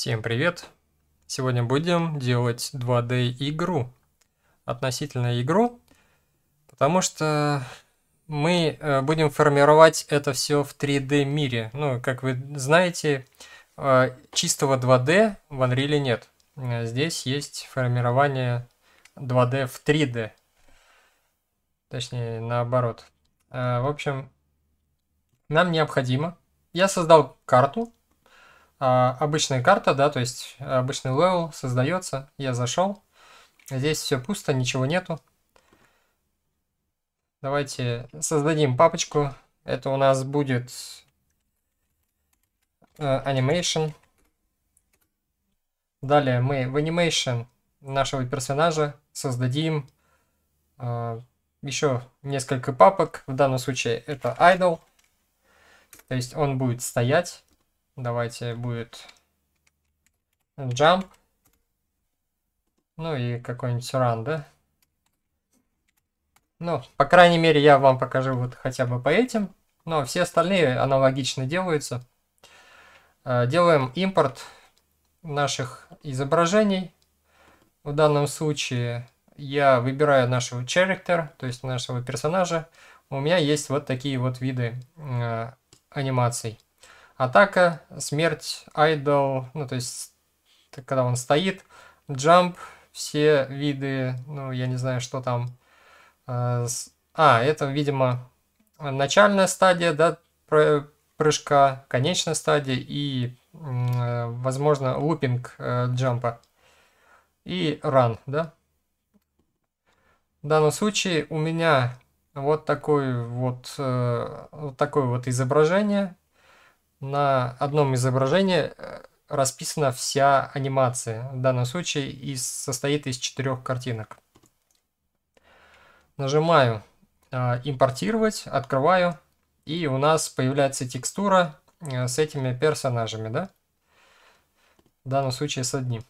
Всем привет! Сегодня будем делать 2D игру, относительно игру, потому что мы э, будем формировать это все в 3D мире. Ну, как вы знаете, э, чистого 2D в Unreal нет. Э, здесь есть формирование 2D в 3D. Точнее, наоборот. В общем, нам необходимо... Я создал карту, а, обычная карта, да, то есть э, обычный левел создается. Я зашел. Здесь все пусто, ничего нету. Давайте создадим папочку. Это у нас будет э, animation. Далее мы в animation нашего персонажа создадим э, еще несколько папок. В данном случае это idle. То есть он будет стоять. Давайте будет jump. Ну и какой-нибудь run, да? Ну, по крайней мере, я вам покажу вот хотя бы по этим. Но все остальные аналогично делаются. Э, делаем импорт наших изображений. В данном случае я выбираю нашего character, то есть нашего персонажа. У меня есть вот такие вот виды э, анимаций. Атака, смерть, айдол, ну то есть когда он стоит, джамп, все виды, ну я не знаю, что там. Э, а, это, видимо, начальная стадия, да, прыжка, конечная стадия и, э, возможно, лупинг э, джампа. И ран, да. В данном случае у меня вот такое вот, вот такое вот изображение на одном изображении э, расписана вся анимация. В данном случае и состоит из четырех картинок. Нажимаю э, «Импортировать», открываю, и у нас появляется текстура э, с этими персонажами, да? В данном случае с одним.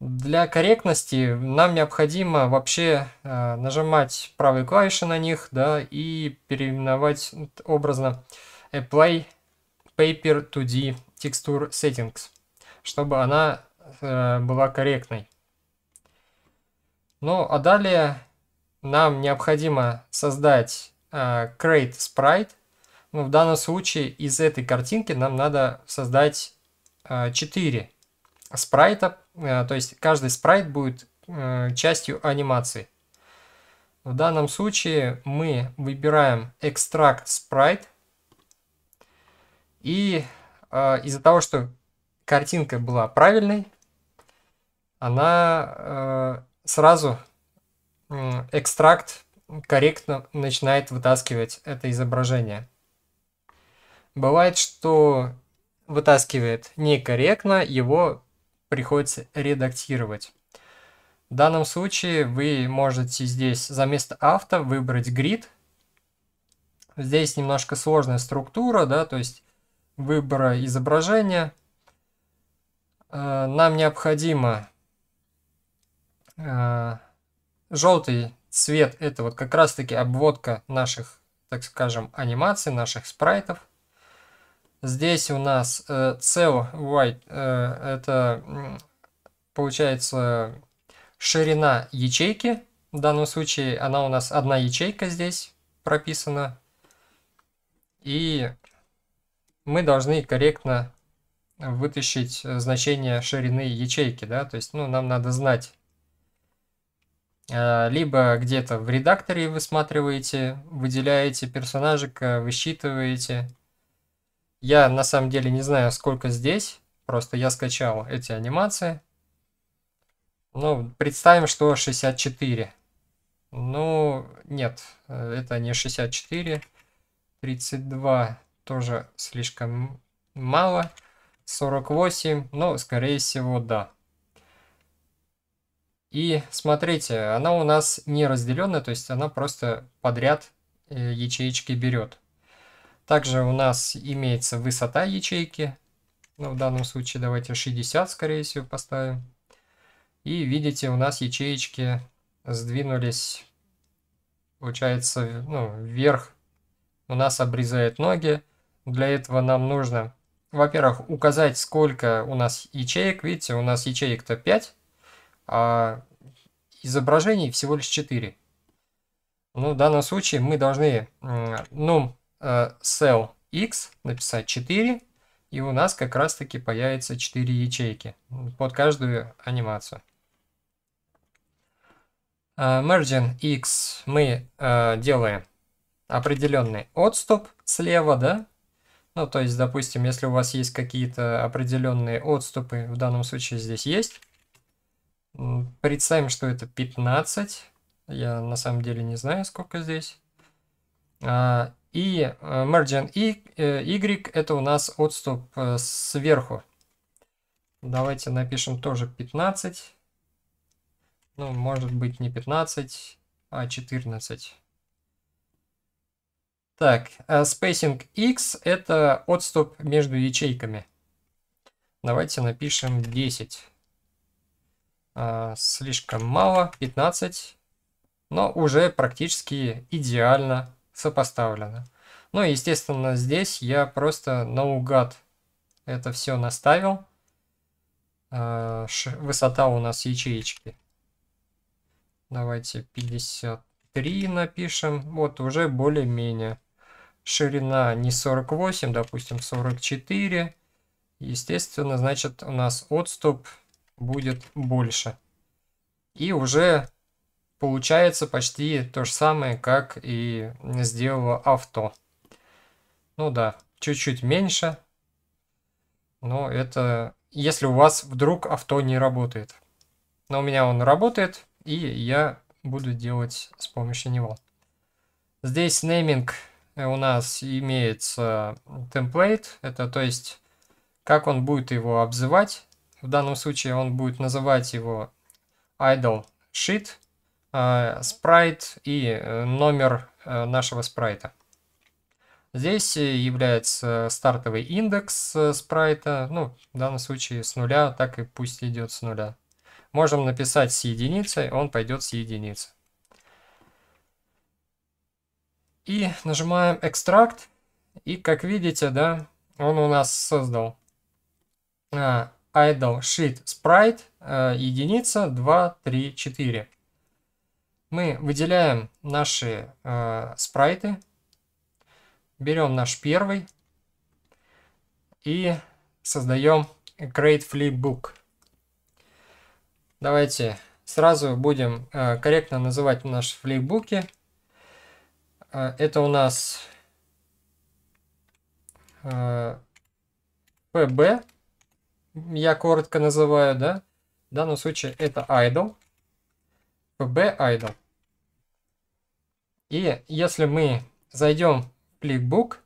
Для корректности нам необходимо вообще нажимать правой клавиши на них, да, и переименовать ну, образно apply paper 2D texture settings, чтобы она э, была корректной. Ну а далее нам необходимо создать э, create sprite. Ну, в данном случае из этой картинки нам надо создать э, 4 спрайта, э, то есть каждый спрайт будет э, частью анимации. В данном случае мы выбираем Extract Sprite и э, из-за того, что картинка была правильной, она э, сразу э, экстракт корректно начинает вытаскивать это изображение. Бывает, что вытаскивает некорректно, его приходится редактировать. В данном случае вы можете здесь за место авто выбрать грид. Здесь немножко сложная структура, да, то есть выбора изображения э, нам необходимо э, желтый цвет это вот как раз таки обводка наших так скажем анимаций наших спрайтов здесь у нас cell э, white это получается ширина ячейки в данном случае она у нас одна ячейка здесь прописана и мы должны корректно вытащить э, значение ширины ячейки, да, то есть, ну, нам надо знать, э, либо где-то в редакторе высматриваете, выделяете персонажика, высчитываете. Я на самом деле не знаю, сколько здесь, просто я скачал эти анимации. Ну, представим, что 64. Ну, нет, э, это не 64. 32, тоже слишком мало. 48, но ну, скорее всего да. И смотрите, она у нас не разделенная, то есть она просто подряд э, ячеечки берет. Также у нас имеется высота ячейки. Ну, в данном случае давайте 60, скорее всего, поставим. И видите, у нас ячеечки сдвинулись, получается, ну, вверх. У нас обрезает ноги. Для этого нам нужно, во-первых, указать, сколько у нас ячеек. Видите, у нас ячеек-то 5, а изображений всего лишь 4. Ну, в данном случае мы должны num ну, э, cell x написать 4, и у нас как раз-таки появится 4 ячейки под каждую анимацию. Э, Merging X мы э, делаем определенный отступ слева, да, ну, то есть, допустим, если у вас есть какие-то определенные отступы, в данном случае здесь есть. Представим, что это 15. Я на самом деле не знаю, сколько здесь. А, и э, margin y э, это у нас отступ э, сверху. Давайте напишем тоже 15. Ну, может быть не 15, а 14. Так, а spacing x это отступ между ячейками. Давайте напишем 10. А, слишком мало, 15, но уже практически идеально сопоставлено. Ну и естественно здесь я просто наугад это все наставил. А, высота у нас ячеечки. Давайте 53 напишем. Вот уже более-менее ширина не 48, допустим 44. Естественно, значит у нас отступ будет больше. И уже получается почти то же самое, как и сделало авто. Ну да, чуть-чуть меньше, но это если у вас вдруг авто не работает. Но у меня он работает, и я буду делать с помощью него. Здесь нейминг Э, у нас имеется темплейт, это то есть как он будет его обзывать. В данном случае он будет называть его idle sheet, э, sprite и э, номер нашего спрайта. Здесь является стартовый индекс спрайта, ну, в данном случае с нуля, так и пусть идет с нуля. Можем написать с единицей, он пойдет с единицы. И нажимаем экстракт. И как видите, да, он у нас создал а, idle sheet sprite а, единица 2, 3, 4. Мы выделяем наши а, спрайты. Берем наш первый и создаем create flipbook. Давайте сразу будем а, корректно называть наши флипбуки. А, это у нас PB, а, я коротко называю, да? В данном случае это idle, PB idle. И если мы зайдем в clickbook,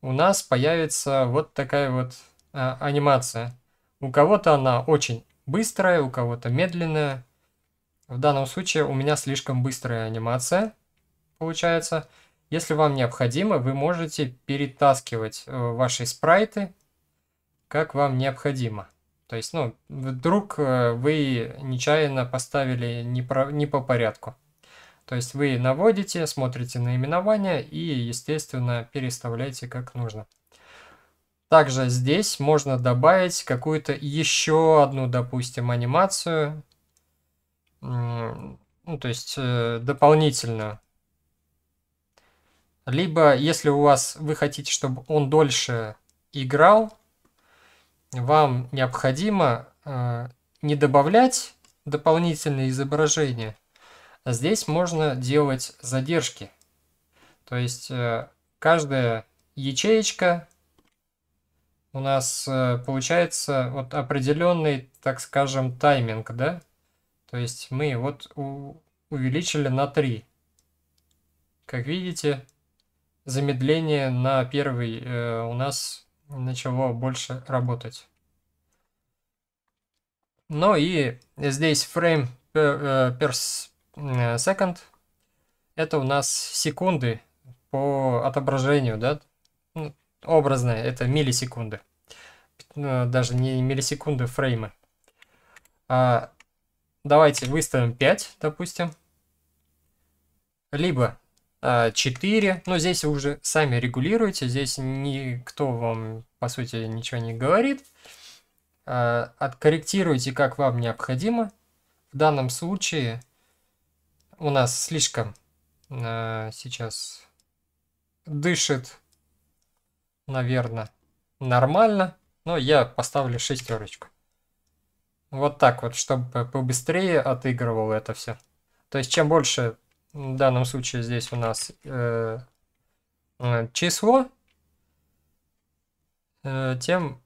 у нас появится вот такая вот а, анимация. У кого-то она очень быстрая, у кого-то медленная. В данном случае у меня слишком быстрая анимация получается. Если вам необходимо, вы можете перетаскивать э, ваши спрайты, как вам необходимо. То есть, ну, вдруг э, вы нечаянно поставили не, про, не по порядку. То есть вы наводите, смотрите на именование и, естественно, переставляете как нужно. Также здесь можно добавить какую-то еще одну, допустим, анимацию, ну, то есть э, дополнительную. Либо, если у вас вы хотите, чтобы он дольше играл, вам необходимо э, не добавлять дополнительные изображения. здесь можно делать задержки. То есть э, каждая ячеечка у нас э, получается вот определенный, так скажем, тайминг, да? То есть мы вот увеличили на 3. Как видите, замедление на первый э, у нас начало больше работать. Ну и здесь frame per, э, per э, second. Это у нас секунды по отображению, да? Ну, образно, это миллисекунды. Э, даже не миллисекунды, фреймы. А, давайте выставим 5, допустим. Либо 4. А, Но здесь вы уже сами регулируете, здесь никто вам, по сути, ничего не говорит. А, откорректируйте, как вам необходимо. В данном случае у нас слишком а, сейчас дышит, наверное, нормально. Но я поставлю шестерочку. Вот так вот, чтобы побыстрее отыгрывал это все. То есть чем больше в данном случае здесь у нас э, э, число, э, тем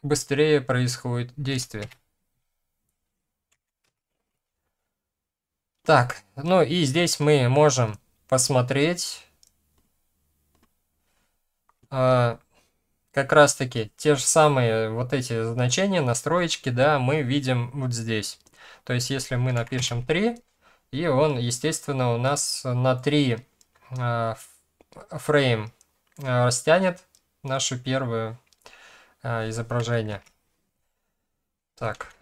быстрее происходит действие. Так, ну и здесь мы можем посмотреть э, как раз таки те же самые вот эти значения, настроечки, да, мы видим вот здесь. То есть если мы напишем 3, и он, естественно, у нас на 3 э, фрейм э, растянет наше первое э, изображение. Так.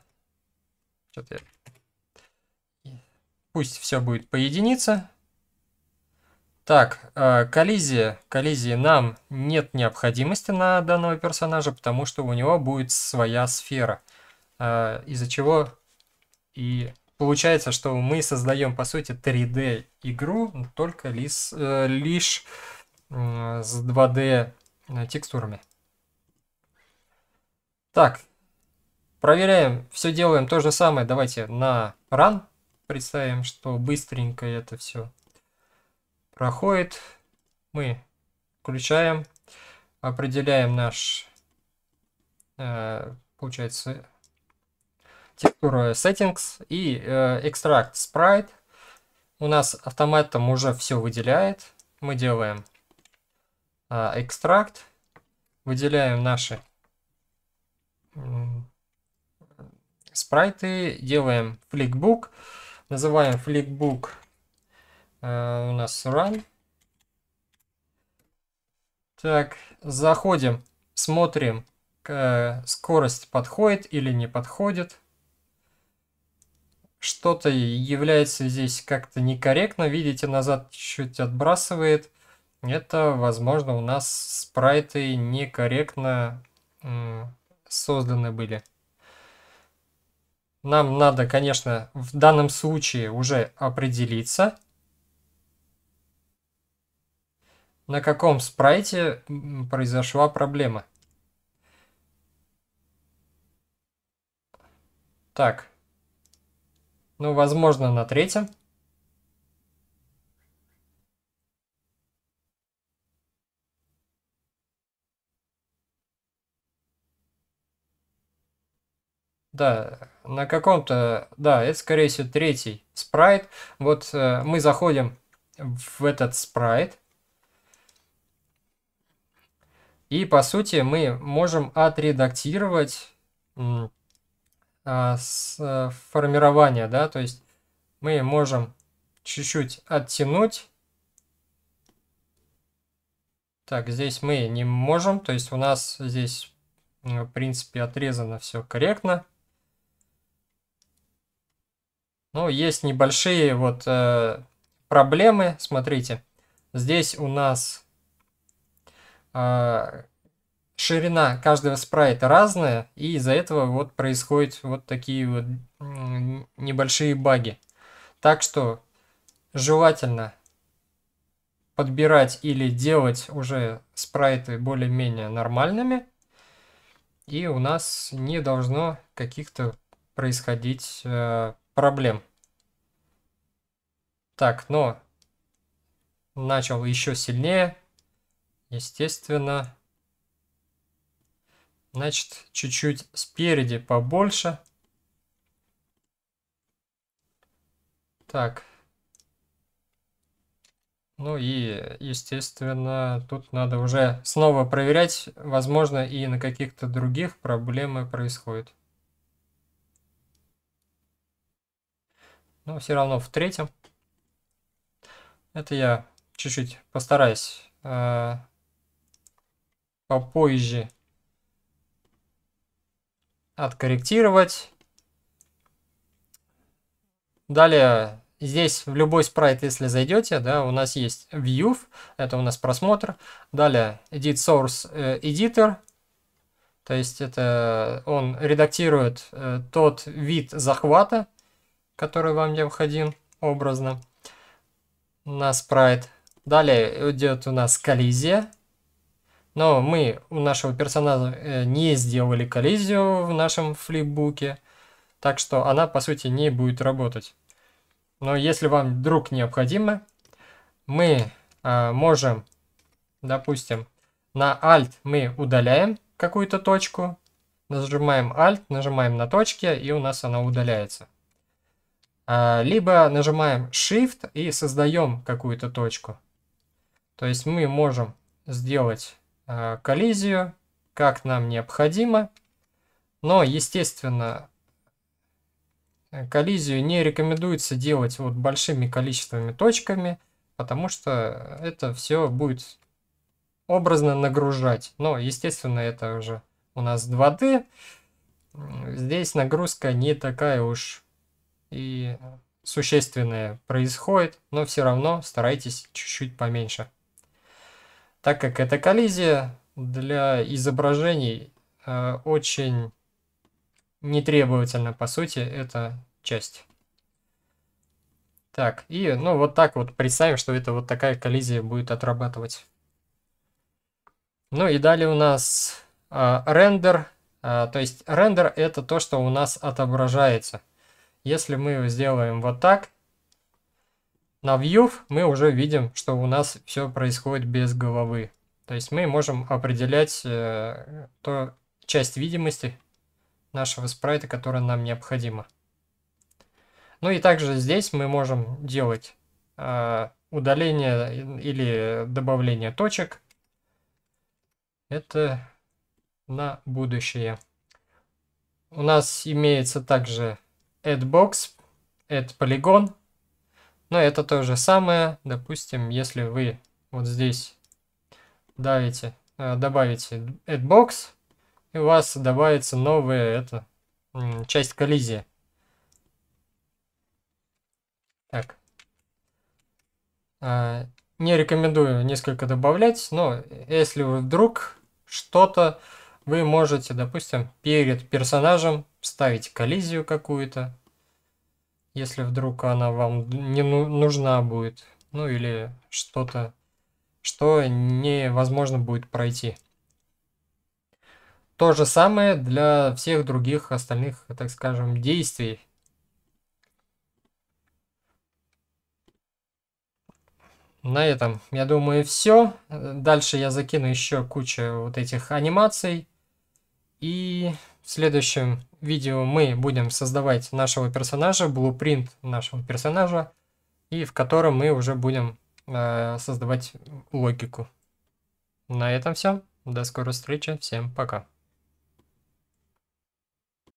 Что-то Пусть все будет по единице. Так, коллизия. Коллизии нам нет необходимости на данного персонажа, потому что у него будет своя сфера. Из-за чего и Получается, что мы создаем, по сути, 3D-игру, только э, лишь, лишь с 2D э, текстурами. Так, проверяем, все делаем то же самое. Давайте на run представим, что быстренько это все проходит. Мы включаем, определяем наш, э, получается, текстура Settings и э, Extract Sprite. У нас автоматом уже все выделяет. Мы делаем э, Extract, выделяем наши э, спрайты, делаем Flickbook, называем Flickbook э, у нас Run. Так, заходим, смотрим, скорость подходит или не подходит что-то является здесь как-то некорректно, видите, назад чуть-чуть отбрасывает. Это, возможно, у нас спрайты некорректно созданы были. Нам надо, конечно, в данном случае уже определиться, на каком спрайте произошла проблема. Так. Ну, возможно, на третьем. Да, на каком-то, да, это скорее всего третий спрайт. Вот э, мы заходим в этот спрайт. И по сути мы можем отредактировать а, с э, формирования, да, то есть мы можем чуть-чуть оттянуть. Так, здесь мы не можем, то есть у нас здесь, в принципе, отрезано все корректно. Но ну, есть небольшие вот э, проблемы, смотрите. Здесь у нас а, ширина каждого спрайта разная, и из-за этого вот происходят вот такие вот небольшие баги. Так что желательно подбирать или делать уже спрайты более-менее нормальными, и у нас не должно каких-то происходить э, проблем. Так, но начал еще сильнее, естественно, Значит, чуть-чуть спереди побольше. Так. Ну и, естественно, тут надо уже снова проверять. Возможно, и на каких-то других проблемы происходят. Но все равно в третьем. Это я чуть-чуть постараюсь э, попозже откорректировать. Далее здесь в любой спрайт, если зайдете, да, у нас есть view, это у нас просмотр. Далее edit source э, editor, то есть это он редактирует э, тот вид захвата, который вам необходим образно на спрайт. Далее идет у нас коллизия, но мы у нашего персонажа э, не сделали коллизию в нашем флипбуке, так что она, по сути, не будет работать. Но если вам вдруг необходимо, мы а, можем, допустим, на Alt мы удаляем какую-то точку, нажимаем Alt, нажимаем на точке и у нас она удаляется. А, либо нажимаем Shift и создаем какую-то точку. То есть мы можем сделать а, коллизию, как нам необходимо. Но, естественно, э, коллизию не рекомендуется делать вот большими количествами точками, потому что это все будет образно нагружать. Но, естественно, это уже у нас 2D. Здесь нагрузка не такая уж и существенная происходит, но все равно старайтесь чуть-чуть поменьше так как эта коллизия для изображений э, очень нетребовательна, по сути, эта часть. Так, и ну вот так вот представим, что это вот такая коллизия будет отрабатывать. Ну и далее у нас э, рендер. Э, то есть рендер это то, что у нас отображается. Если мы сделаем вот так, на view мы уже видим, что у нас все происходит без головы. То есть мы можем определять э, то часть видимости нашего спрайта, которая нам необходима. Ну и также здесь мы можем делать э, удаление или добавление точек. Это на будущее. У нас имеется также AddBox, AddPolygon, но ну, это то же самое, допустим, если вы вот здесь давите, э, добавите AdBox, и у вас добавится новая эта часть коллизии. Так. А, не рекомендую несколько добавлять, но если вдруг что-то, вы можете, допустим, перед персонажем ставить коллизию какую-то, если вдруг она вам не ну, нужна будет, ну или что-то, что невозможно будет пройти. То же самое для всех других остальных, так скажем, действий. На этом, я думаю, все. Дальше я закину еще кучу вот этих анимаций. И в следующем видео мы будем создавать нашего персонажа, блупринт нашего персонажа, и в котором мы уже будем э, создавать логику. На этом все. До скорой встречи. Всем пока.